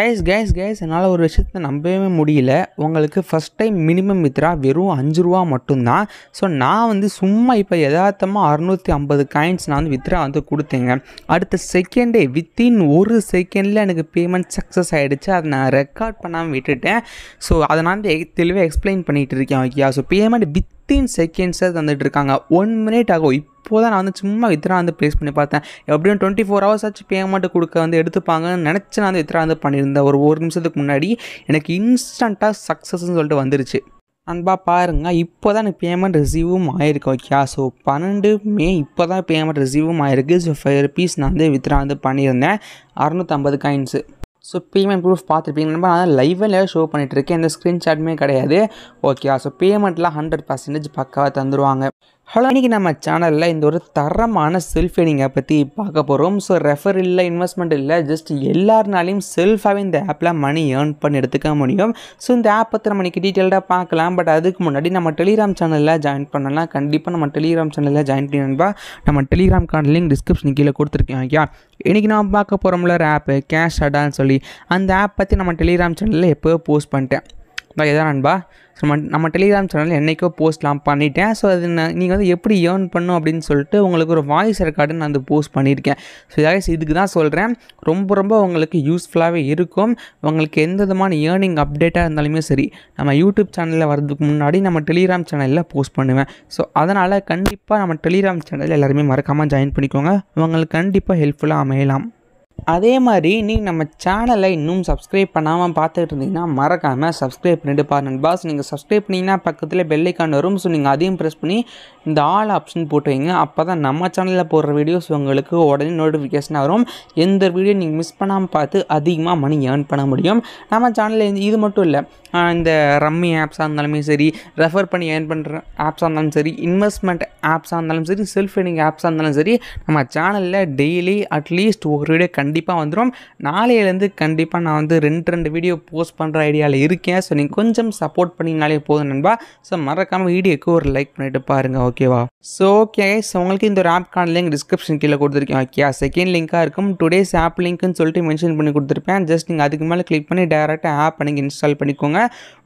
case case case என்னால் ஒரு விஷயத்தை நம்பவே முடியல உங்களுக்கு ஃபஸ்ட் டைம் மினிமம் வித்ரா வெறும் அஞ்சு ரூபா மட்டும்தான் ஸோ நான் வந்து சும்மா இப்போ யதார்த்தமாக அறுநூற்றி ஐம்பது காயின்ஸ் நான் வந்து வித்ரா வந்து கொடுத்தேங்க அடுத்த செகண்டே வித்தின் ஒரு செகண்டில் எனக்கு பேமெண்ட் சக்ஸஸ் ஆகிடுச்சு அதை நான் ரெக்கார்ட் பண்ணாமல் விட்டுட்டேன் ஸோ அதை நான் வந்து தெளிவாக எக்ஸ்பிளைன் பண்ணிகிட்டு இருக்கேன் okay so payment with fifteen செகண்ட்ஸை தந்துட்டு இருக்காங்க ஒன் மினிட் ஆகும் இப்போ தான் நான் வந்து சும்மா இத்தனை வந்து ப்ளேஸ் பண்ணி பார்த்தேன் எப்படியும் டுவெண்ட்டி ஃபோர் ஹவர்ஸ் ஆச்சு பேமெண்ட் கொடுக்க வந்து எடுத்துப்பாங்கன்னு நினச்சி நான் வந்து இத்தனை வந்து பண்ணியிருந்தேன் ஒரு ஒரு நிமிஷத்துக்கு முன்னாடி எனக்கு இன்ஸ்டண்ட்டாக சக்ஸஸ்ன்னு சொல்லிட்டு வந்துருச்சு அன்பா பாருங்கள் இப்போ தான் எனக்கு பேமெண்ட் ரிசீவும் ஆயிருக்கு ஓகே ஸோ பன்னெண்டு மே இப்போ தான் பேமெண்ட் ரிசீவும் ஆயிருக்கு ஸோ ஃபைவ் ருபீஸ் நான் வந்து வித்ரா வந்து பண்ணியிருந்தேன் அறநூற்றம்பது காயின்ஸு ஸோ பேமெண்ட் ப்ரூஃப் பார்த்துருப்பீங்க நம்ம அதான் லைவில் ஷோ இருக்கேன் எந்த ஸ்க்ரீன்ஷாட்டுமே கிடையாது ஓகே ஸோ பேமெண்ட்லாம் ஹண்ட்ரட் பர்சன்டேஜ் பக்காவாக தந்துடுவாங்க ஹலோ இன்றைக்கி நம்ம சேனலில் இந்த ஒரு தரமான செல்ஃப் ஏர்னிங்கை பற்றி பார்க்க போகிறோம் ஸோ ரெஃபர் இல்லை இன்வெஸ்ட்மெண்ட் இல்லை ஜஸ்ட் எல்லாருனாலையும் செல்ஃபாகவே இந்த ஆப்பில் மணி ஏர்ன் பண்ணி எடுத்துக்க முடியும் ஸோ இந்த ஆப் பற்றி நம்ம இன்றைக்கி டீட்டெயில்டாக பார்க்கலாம் பட் அதுக்கு முன்னாடி நம்ம டெலிகிராம் சேனலில் ஜாயின் பண்ணலாம் கண்டிப்பாக நம்ம டெலிகிராம் சேனலில் ஜாயின் பண்ணியிருந்தா நம்ம டெலிகிராம் கார்டு லிங்க் டிஸ்கிரிப்ஷன் கீழே கொடுத்துருக்கேன் ஐயா இன்றைக்கி நம்ம பார்க்க போகிறோம்ல ஒரு ஆப்பு கேஷ் அடான்னு சொல்லி அந்த ஆப் பற்றி நம்ம டெலிகிராம் சேனலில் எப்போயோ போஸ்ட் பண்ணிட்டேன் ஓகே தான் நண்பா ஸோ நம்ம நம்ம டெலிகிராம் சேனல் என்றைக்கோ போஸ்ட்லாம் பண்ணிட்டேன் ஸோ அது நான் நீங்கள் வந்து எப்படி ஏர்ன் பண்ணும் அப்படின்னு சொல்லிட்டு உங்களுக்கு ஒரு வாய்ஸ் ரெக்கார்டு நான் வந்து போஸ்ட் பண்ணியிருக்கேன் ஸோ இதாக இதுக்கு தான் சொல்கிறேன் ரொம்ப ரொம்ப உங்களுக்கு யூஸ்ஃபுல்லாகவே இருக்கும் உங்களுக்கு எந்த விதமான ஏர்னிங் அப்டேட்டாக இருந்தாலுமே சரி நம்ம யூடியூப் சேனலில் வரதுக்கு முன்னாடி நம்ம டெலிகிராம் சேனலில் போஸ்ட் பண்ணுவேன் ஸோ அதனால் கண்டிப்பாக நம்ம டெலிகிராம் சேனலில் எல்லாருமே மறக்காமல் ஜாயின் பண்ணிக்கோங்க உங்களுக்கு கண்டிப்பாக ஹெல்ப்ஃபுல்லாக அமையலாம் அதே மாதிரி நீங்கள் நம்ம சேனலை இன்னும் சப்ஸ்கிரைப் பண்ணாமல் பார்த்துட்டு இருந்தீங்கன்னா மறக்காமல் சப்ஸ்கிரைப் பண்ணிட்டு பாருங்க பாஸ் நீங்கள் சப்ஸ்கிரைப் பண்ணிங்கன்னா பக்கத்தில் பெல்லைக்கான் வரும் ஸோ நீங்கள் அதையும் ப்ரெஸ் பண்ணி இந்த ஆல் ஆப்ஷன் போட்டு வைங்க அப்போ தான் நம்ம சேனலில் போடுற வீடியோஸ் உங்களுக்கு உடனே நோட்டிஃபிகேஷன் வரும் எந்த வீடியோ நீங்கள் மிஸ் பண்ணாமல் பார்த்து அதிகமாக மணி ஏர்ன் பண்ண முடியும் நம்ம சேனலில் இது மட்டும் இல்லை இந்த ரம்மி ஆப்ஸாக இருந்தாலுமே சரி ரெஃபர் பண்ணி ஏர்ன் பண்ணுற ஆப்ஸாக இருந்தாலும் சரி இன்வெஸ்ட்மெண்ட் ஆப்ஸாக இருந்தாலும் சரி செல்ஃப் எடிங் ஆப்ஸாக இருந்தாலும் சரி நம்ம சேனலில் டெய்லி அட்லீஸ்ட் ஒரு வீடியோ கண்டிப்பாக வந்துடும் நாளையிலேருந்து கண்டிப்பாக நான் வந்து ரெண்டு ரெண்டு வீடியோ போஸ்ட் பண்ணுற ஐடியாவில் இருக்கேன் ஸோ நீங்கள் கொஞ்சம் சப்போர்ட் பண்ணிங்கனாலே போதும் நண்பா ஸோ மறக்காமல் வீடியோக்கு ஒரு லைக் பண்ணிவிட்டு பாருங்கள் ஓகேவா ஸோ ஓகே ஸோ உங்களுக்கு இந்த ஒரு ஆப்க்கான லிங்க் டிஸ்கிரிப்ஷன் கீழே கொடுத்துருக்கேன் ஓகே செகண்ட் லிங்காக இருக்கும் டுடேஸ் ஆப் லிங்க்னு சொல்லிட்டு மென்ஷன் பண்ணி கொடுத்துருப்பேன் ஜஸ்ட் நீங்கள் அதுக்கு மேலே கிளிக் பண்ணி டேரெக்டாக ஆப் நீங்கள் இன்ஸ்டால் பண்ணிக்கோங்க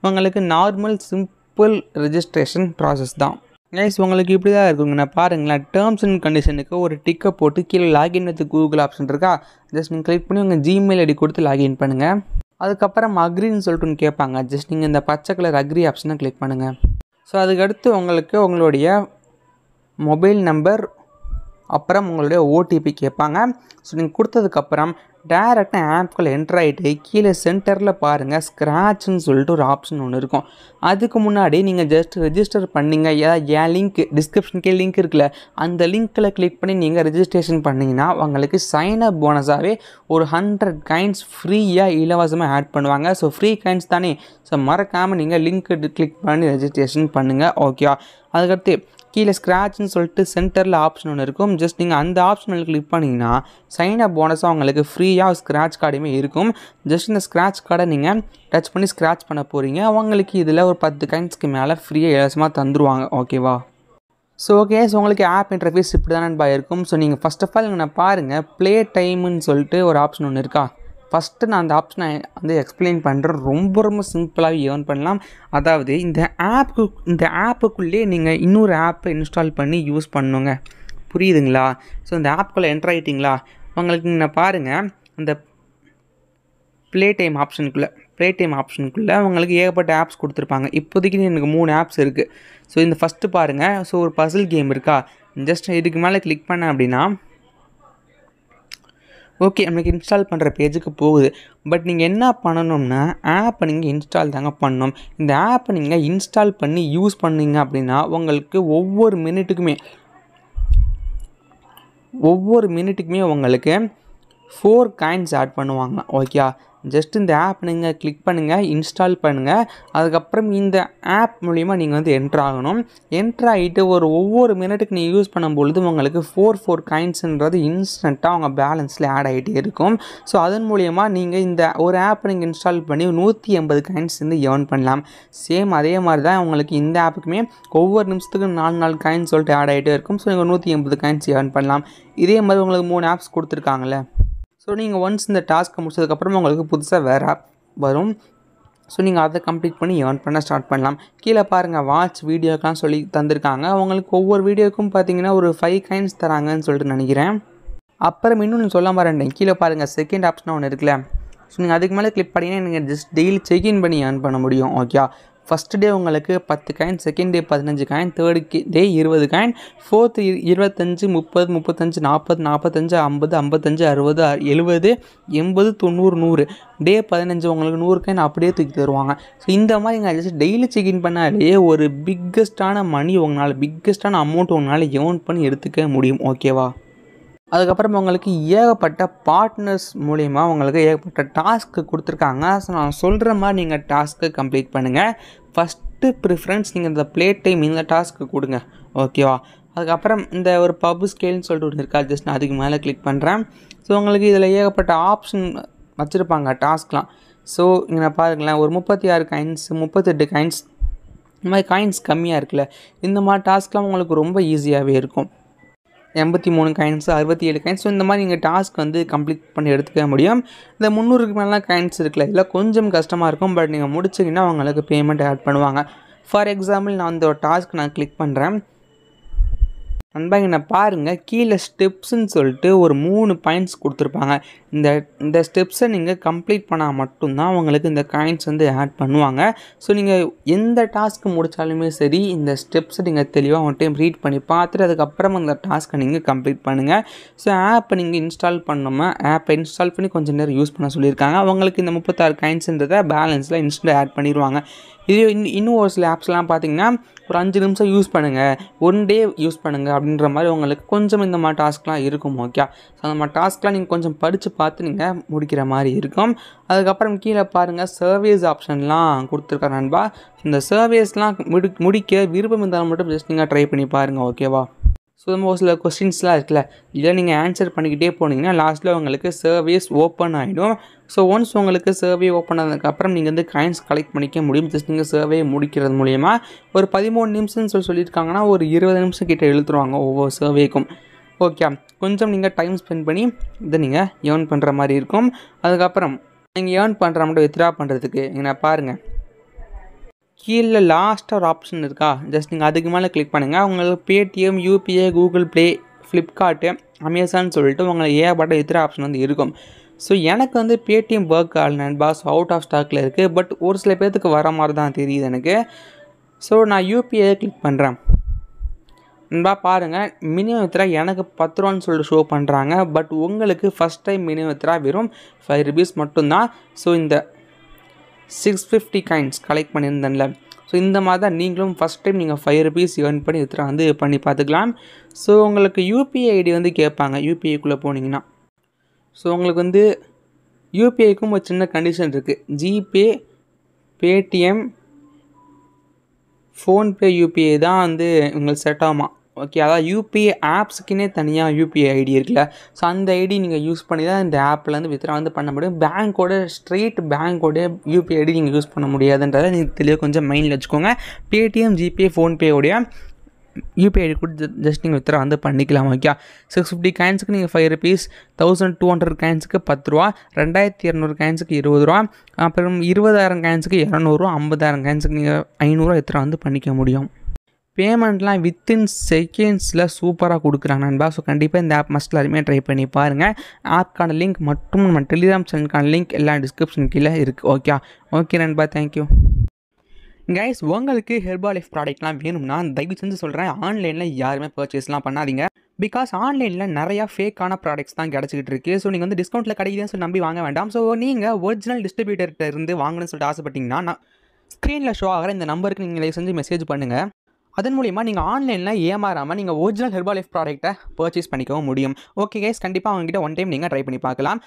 உங்களுக்கு நார்மல் சிம்பிள் ரெஜிஸ்ட்ரேஷன் ப்ராசஸ் தான் கைஸ் உங்களுக்கு இப்படி தான் இருக்குங்கண்ணா பாருங்களேன் டேர்ம்ஸ் அண்ட் கண்டிஷனுக்கு ஒரு டிக்கை போட்டு கீழே லாகின் வித் கூகுள் ஆப்ஷன் இருக்கா ஜஸ்ட் நீங்கள் கிளிக் பண்ணி உங்கள் ஜிமெயில் ஐடி கொடுத்து லாகின் பண்ணுங்கள் அதுக்கப்புறம் அக்ரின்னு சொல்லிட்டு ஒன்று கேட்பாங்க ஜஸ்ட் நீங்கள் இந்த பச்சை கலர் அக்ரி ஆப்ஷனை கிளிக் பண்ணுங்கள் ஸோ அதுக்கடுத்து உங்களுக்கு உங்களுடைய மொபைல் நம்பர் அப்புறம் உங்களுடைய ஓடிபி கேட்பாங்க ஸோ நீங்கள் கொடுத்ததுக்கப்புறம் டேரெக்டாக ஆப்க்குள்ளே என்ட்ரு ஆகிட்டு கீழே சென்டரில் பாருங்கள் ஸ்க்ராட்ச்னு சொல்லிட்டு ஒரு ஆப்ஷன் ஒன்று இருக்கும் அதுக்கு முன்னாடி நீங்கள் ஜஸ்ட் ரிஜிஸ்டர் பண்ணிங்க ஏதாவது ஏன் லிங்க் டிஸ்கிரிப்ஷனுக்கே லிங்க் இருக்குல்ல அந்த லிங்க்கில் கிளிக் பண்ணி நீங்கள் ரிஜிஸ்ட்ரேஷன் பண்ணிங்கன்னா உங்களுக்கு சைன் அப் போனஸாகவே ஒரு ஹண்ட்ரட் காயின்ஸ் ஃப்ரீயாக இலவசமாக ஆட் பண்ணுவாங்க ஸோ ஃப்ரீ காயின்ஸ் தானே ஸோ மறக்காமல் நீங்கள் லிங்க் கிளிக் பண்ணி ரெஜிஸ்ட்ரேஷன் பண்ணுங்கள் ஓகேவா அதுக்கடுத்து கீழே ஸ்க்ராட்ச்னு சொல்லிட்டு சென்டரில் ஆப்ஷன் ஒன்று இருக்கும் ஜஸ்ட் நீங்கள் அந்த ஆப்ஷனில் கிளிக் பண்ணிங்கன்னா சைன் அப் போனஸாக உங்களுக்கு ஃப்ரீயாக ஸ்க்ராட்ச் கார்டுமே இருக்கும் ஜஸ்ட் இந்த ஸ்க்ராட்ச் கார்டை நீங்கள் டச் பண்ணி ஸ்க்ராட்ச் பண்ண போகிறீங்க அவங்களுக்கு இதில் ஒரு பத்து கைண்ட்ஸ்க்கு மேலே ஃப்ரீயாக இலவசமாக தந்துடுவாங்க ஓகேவா ஸோ ஓகே ஸோ உங்களுக்கு ஆப் இன்டர்ஃபேஸ் இப்படி தான் பாயிருக்கும் இருக்கும் ஸோ நீங்கள் ஃபஸ்ட் ஆஃப் ஆல் நான் பாருங்கள் ப்ளே டைமுன்னு சொல்லிட்டு ஒரு ஆப்ஷன் ஒன்று இருக்கா ஃபஸ்ட்டு நான் அந்த ஆப்ஷனை வந்து எக்ஸ்பிளைன் பண்ணுறேன் ரொம்ப ரொம்ப சிம்பிளாக ஏர்ன் பண்ணலாம் அதாவது இந்த ஆப்புக்கு இந்த ஆப்புக்குள்ளேயே நீங்கள் இன்னொரு ஆப்பை இன்ஸ்டால் பண்ணி யூஸ் பண்ணுங்க புரியுதுங்களா ஸோ இந்த ஆப்புக்குள்ளே என்ட்ரு ஆகிட்டிங்களா உங்களுக்கு நான் பாருங்கள் அந்த ப்ளே டைம் ஆப்ஷனுக்குள்ளே ப்ளே டைம் ஆப்ஷனுக்குள்ளே உங்களுக்கு ஏகப்பட்ட ஆப்ஸ் கொடுத்துருப்பாங்க இப்போதைக்கு எனக்கு மூணு ஆப்ஸ் இருக்குது ஸோ இந்த ஃபஸ்ட்டு பாருங்கள் ஸோ ஒரு பசில் கேம் இருக்கா ஜஸ்ட் இதுக்கு மேலே கிளிக் பண்ணேன் அப்படின்னா ஓகே நம்மளுக்கு இன்ஸ்டால் பண்ணுற பேஜுக்கு போகுது பட் நீங்கள் என்ன பண்ணணும்னா ஆப்பை நீங்கள் இன்ஸ்டால் தாங்க பண்ணணும் இந்த ஆப்பை நீங்கள் இன்ஸ்டால் பண்ணி யூஸ் பண்ணிங்க அப்படின்னா உங்களுக்கு ஒவ்வொரு மினிட்டுக்குமே ஒவ்வொரு மினிட்டுக்குமே உங்களுக்கு ஃபோர் காயின்ஸ் ஆட் பண்ணுவாங்க ஓகே ஜஸ்ட் இந்த ஆப் நீங்கள் கிளிக் பண்ணுங்கள் இன்ஸ்டால் பண்ணுங்கள் அதுக்கப்புறம் இந்த ஆப் மூலிமா நீங்கள் வந்து என்ட்ரு ஆகணும் என்ட்ரு ஆகிட்டு ஒரு ஒவ்வொரு மினிட்டுக்கு நீங்கள் யூஸ் பண்ணும்பொழுது உங்களுக்கு ஃபோர் ஃபோர் காயின்ஸுன்றது இன்ஸ்டண்ட்டாக அவங்க பேலன்ஸில் ஆட் ஆகிட்டே இருக்கும் ஸோ அதன் மூலிமா நீங்கள் இந்த ஒரு ஆப் நீங்கள் இன்ஸ்டால் பண்ணி நூற்றி எண்பது காயின்ஸ் வந்து ஏர்ன் பண்ணலாம் சேம் அதே மாதிரி தான் உங்களுக்கு இந்த ஆப்புக்குமே ஒவ்வொரு நிமிஷத்துக்கும் நாலு நாலு காயின்ஸ் சொல்லிட்டு ஆட் ஆகிட்டே இருக்கும் ஸோ நீங்கள் நூற்றி எண்பது காயின்ஸ் ஏர்ன் பண்ணலாம் இதே மாதிரி உங்களுக்கு மூணு ஆப்ஸ் கொடுத்துருக்காங்களே ஸோ நீங்கள் ஒன்ஸ் இந்த டாஸ்க்கை முடிச்சதுக்கப்புறம் உங்களுக்கு புதுசாக வேறு ஆப் வரும் ஸோ நீங்கள் அதை கம்ப்ளீட் பண்ணி ஏர்ன் பண்ண ஸ்டார்ட் பண்ணலாம் கீழே பாருங்கள் வாட்ச் வீடியோக்கெலாம் சொல்லி தந்திருக்காங்க அவங்களுக்கு ஒவ்வொரு வீடியோக்கும் பார்த்தீங்கன்னா ஒரு ஃபைவ் கைன்ஸ் தராங்கன்னு சொல்லிட்டு நினைக்கிறேன் அப்புறம் இன்னொன்று சொல்ல மாட்டேன் கீழே பாருங்கள் செகண்ட் ஆப்ஷன் ஒன்று இருக்குல்ல ஸோ நீங்கள் அதுக்கு மேலே கிளிக் பண்ணிங்கன்னா நீங்கள் ஜஸ்ட் டெய்லி செக்இன் பண்ணி ஏர்ன் பண்ண முடியும் ஓகே ஃபஸ்ட் டே உங்களுக்கு பத்து காயின் செகண்ட் டே பதினஞ்சு காயின் தேர்டு டே இருபது காயின் ஃபோர்த்து இருபத்தஞ்சு முப்பது முப்பத்தஞ்சு நாற்பது நாற்பத்தஞ்சு ஐம்பது ஐம்பத்தஞ்சு அறுபது எழுபது எண்பது தொண்ணூறு நூறு டே பதினஞ்சு உங்களுக்கு நூறு காயின் அப்படியே தூக்கி தருவாங்க ஸோ இந்த மாதிரி எங்கள் அட்ஜஸ்ட் டெய்லி செக்இன் பண்ணாலே ஒரு பிக்கஸ்ட்டான மணி உங்களால் பிக்கஸ்ட்டான அமௌண்ட் உங்களால் ஏர்ன் பண்ணி எடுத்துக்க முடியும் ஓகேவா அதுக்கப்புறம் உங்களுக்கு ஏகப்பட்ட பார்ட்னர்ஸ் மூலிமா உங்களுக்கு ஏகப்பட்ட டாஸ்க்கு கொடுத்துருக்காங்க ஸோ நான் சொல்கிற மாதிரி நீங்கள் டாஸ்க்கு கம்ப்ளீட் பண்ணுங்கள் ஃபஸ்ட்டு ப்ரிஃபரன்ஸ் நீங்கள் இந்த ப்ளே டைம் இந்த டாஸ்க்கு கொடுங்க ஓகேவா அதுக்கப்புறம் இந்த ஒரு பப் ஸ்கேல்னு சொல்லிட்டு ஒன்று இருக்கா ஜஸ்ட் நான் அதுக்கு மேலே கிளிக் பண்ணுறேன் ஸோ உங்களுக்கு இதில் ஏகப்பட்ட ஆப்ஷன் வச்சுருப்பாங்க டாஸ்க்லாம் ஸோ இங்கே பாருங்களேன் ஒரு முப்பத்தி ஆறு கைன்ஸ் முப்பத்தெட்டு கைன்ஸ் இந்த மாதிரி காயின்ஸ் கம்மியாக இருக்குல்ல இந்த மாதிரி டாஸ்க்லாம் உங்களுக்கு ரொம்ப ஈஸியாகவே இருக்கும் எண்பத்தி மூணு காயின்ஸ் அறுபத்தி ஏழு காயின்ஸ் ஸோ இந்த மாதிரி நீங்கள் டாஸ்க் வந்து கம்ப்ளீட் பண்ணி எடுத்துக்க முடியும் இந்த முந்நூறுக்கு மேலாம் காயின்ஸ் இருக்குல்ல இதில் கொஞ்சம் கஷ்டமாக இருக்கும் பட் நீங்கள் முடிச்சிங்கன்னா அவங்களுக்கு பேமெண்ட் ஆட் பண்ணுவாங்க ஃபார் எக்ஸாம்பிள் நான் அந்த டாஸ்க் நான் கிளிக் பண்ணுறேன் நண்பாங்க நான் பாருங்கள் கீழே ஸ்டெப்ஸுன்னு சொல்லிட்டு ஒரு மூணு பாயிண்ட்ஸ் கொடுத்துருப்பாங்க இந்த இந்த ஸ்டெப்ஸை நீங்கள் கம்ப்ளீட் பண்ணால் மட்டும்தான் உங்களுக்கு இந்த காயின்ஸ் வந்து ஆட் பண்ணுவாங்க ஸோ நீங்கள் எந்த டாஸ்க்கு முடித்தாலுமே சரி இந்த ஸ்டெப்ஸை நீங்கள் தெளிவாக அவங்க டைம் ரீட் பண்ணி பார்த்துட்டு அதுக்கப்புறம் அந்த டாஸ்க்கை நீங்கள் கம்ப்ளீட் பண்ணுங்கள் ஸோ ஆப்பை நீங்கள் இன்ஸ்டால் பண்ணோமா ஆப்பை இன்ஸ்டால் பண்ணி கொஞ்சம் நேரம் யூஸ் பண்ண சொல்லியிருக்காங்க அவங்களுக்கு இந்த முப்பத்தாறு காயின்ஸ்ன்றதை பேலன்ஸில் இன்ஸ்டன்ட் ஆட் பண்ணிடுவாங்க இது இன்னும் ஒரு சில ஆப்ஸ்லாம் பார்த்தீங்கன்னா ஒரு அஞ்சு நிமிஷம் யூஸ் பண்ணுங்கள் ஒன் டே யூஸ் பண்ணுங்கள் அப்படின்ற மாதிரி உங்களுக்கு கொஞ்சம் இந்த மாதிரி டாஸ்க்லாம் இருக்கும் ஓகே ஸோ அந்த மாதிரி டாஸ்க்லாம் நீங்கள் கொஞ்சம் படித்து பார்த்து நீங்கள் முடிக்கிற மாதிரி இருக்கும் அதுக்கப்புறம் கீழே பாருங்கள் சர்வீஸ் ஆப்ஷன்லாம் கொடுத்துருக்காங்க நண்பா இந்த சர்வீஸ்லாம் முடி முடிக்க விருப்பம் இருந்தாலும் மட்டும் ஜஸ்ட் நீங்கள் ட்ரை பண்ணி பாருங்கள் ஓகேவா ஸோ நம்ம ஒரு சில கொஸ்டின்ஸ்லாம் இருக்குல்ல இதை நீங்கள் ஆன்சர் பண்ணிக்கிட்டே போனீங்கன்னா லாஸ்ட்டில் உங்களுக்கு சர்வேஸ் ஓப்பன் ஆகிடும் ஸோ ஒன்ஸ் உங்களுக்கு சர்வே ஓப்பன் ஆனதுக்கப்புறம் நீங்கள் வந்து காயின்ஸ் கலெக்ட் பண்ணிக்க முடியும் ஜஸ்ட் நீங்கள் சர்வே முடிக்கிறது மூலிமா ஒரு பதிமூணு நிமிஷம்னு சொல்லி சொல்லியிருக்காங்கன்னா ஒரு இருபது நிமிஷம் கிட்டே எழுத்துருவாங்க ஒவ்வொரு சர்வேக்கும் ஓகே கொஞ்சம் நீங்கள் டைம் ஸ்பெண்ட் பண்ணி இதை நீங்கள் ஏர்ன் பண்ணுற மாதிரி இருக்கும் அதுக்கப்புறம் நீங்கள் ஏர்ன் பண்ணுற மட்டும் வித்ரா பண்ணுறதுக்கு நீங்கள் பாருங்கள் கீழே லாஸ்ட்டாக ஒரு ஆப்ஷன் இருக்கா ஜஸ்ட் நீங்கள் அதுக்கு மேலே கிளிக் பண்ணுங்கள் உங்களுக்கு Paytm UPI Google Play Flipkart Amazon சொல்லிட்டு உங்களை ஏகப்பட்ட எத்தனை ஆப்ஷன் வந்து இருக்கும் ஸோ எனக்கு வந்து பேடிஎம் ஒர்க் ஆகல பாஸ் அவுட் ஆஃப் ஸ்டாக்கில் இருக்குது பட் ஒரு சில பேர்த்துக்கு வர மாதிரி தான் தெரியுது எனக்கு ஸோ நான் யூபிஐ கிளிக் பண்ணுறேன் நண்பா பாருங்கள் மினிமம் எத்திரா எனக்கு பத்து ரூபான்னு சொல்லிட்டு ஷோ பண்ணுறாங்க பட் உங்களுக்கு ஃபஸ்ட் டைம் மினிமம் எத்திரா வெறும் ஃபைவ் ருபீஸ் மட்டும்தான் ஸோ இந்த சிக்ஸ் ஃபிஃப்டி காயின்ஸ் கலெக்ட் பண்ணியிருந்தேன்ல ஸோ இந்த மாதிரி தான் நீங்களும் ஃபஸ்ட் டைம் நீங்கள் ஃபைவ் ருபீஸ் ஏர்ன் பண்ணி எடுத்துகிட்டு வந்து பண்ணி பார்த்துக்கலாம் ஸோ உங்களுக்கு யூபிஐ ஐடி வந்து கேட்பாங்க யூபிஐக்குள்ளே போனீங்கன்னா ஸோ உங்களுக்கு வந்து யூபிஐக்கும் ஒரு சின்ன கண்டிஷன் இருக்குது ஜிபே பேடிஎம் ஃபோன்பே யூபிஐ தான் வந்து உங்களுக்கு செட் ஆகுமா ஓகே அதாவது யூபிஐ ஆப்ஸுக்குன்னே தனியாக யூபிஐ ஐடி இருக்குல்ல ஸோ அந்த ஐடி நீங்கள் யூஸ் பண்ணி தான் இந்த ஆப்லேருந்து வித்ரா வந்து பண்ண முடியும் பேங்க்கோட ஸ்ட்ரெயிட் பேங்க்கோட யூபிஐ ஐடி நீங்கள் யூஸ் பண்ண முடியாதுன்றதை நீங்கள் தெளிவாக கொஞ்சம் மைண்டில் வச்சுக்கோங்க பேடிஎம் ஜிபே ஃபோன்பேயோடைய யூபிஐ ஐடி கூட ஜஸ்ட் நீங்கள் வித்ரா வந்து பண்ணிக்கலாம் ஓகே சிக்ஸ் ஃபிஃப்டி காயின்ஸுக்கு நீங்கள் five rupees thousand two hundred கேன்ஸுக்கு பத்து ரூபா ரெண்டாயிரத்தி இரநூறு கேன்ஸுக்கு இருபது ரூபா அப்புறம் இருபதாயிரம் கேன்ஸுக்கு இரநூறுவா ஐம்பதாயிரம் கேன்ஸுக்கு நீங்கள் ஐநூறுரூவா வித்ரா வந்து பண்ணிக்க முடியும் பேமெண்ட்லாம் வித்தின் செகண்ட்ஸில் சூப்பராக கொடுக்குறாங்க நண்பா ஸோ கண்டிப்பாக இந்த ஆப் மஸ்ட் எல்லாருமே ட்ரை பண்ணி பாருங்கள் ஆப்க்கான லிங்க் மற்றும் நம்ம டெலிகிராம் சேனலுக்கான லிங்க் எல்லாம் டிஸ்கிரிப்ஷன் கீழே இருக்குது ஓகே ஓகே நண்பா தேங்க்யூ கைஸ் உங்களுக்கு ஹெர்பா லைஃப் ப்ராடக்ட்லாம் வேணும்னா தயவு செஞ்சு சொல்கிறேன் ஆன்லைனில் யாருமே பர்ச்சேஸ்லாம் பண்ணாதீங்க பிகாஸ் ஆன்லைனில் நிறையா ஃபேக்கான ப்ராடக்ட்ஸ் தான் கிடச்சிக்கிட்டு இருக்குது ஸோ நீங்கள் வந்து டிஸ்கவுண்ட்டில் கிடைக்குதுன்னு சொல்லி நம்பி வாங்க வேண்டாம் ஸோ நீங்கள் ஒரிஜினல் டிஸ்ட்ரிபியூட்டர்கிட்ட இருந்து வாங்கணும்னு சொல்லிட்டு ஆசைப்பட்டீங்கன்னா நான் ஸ்க்ரீனில் ஷோ ஆகிற இந்த நம்பருக்கு நீங்கள் செஞ்சு மெசேஜ் பண்ணுங்கள் அதன் மூலிமா நீங்கள் ஆன்லைனில் ஏமாறாமல் நீங்கள் ஒரிஜினல் ஹெர்பா ப்ராடக்ட்டை பர்ச்சேஸ் பண்ணிக்கவும் முடியும் ஓகே கேஸ் கண்டிப்பாக அவங்ககிட்ட ஒன் டைம் நீங்கள் ட்ரை பண்ணி பார்க்கலாம்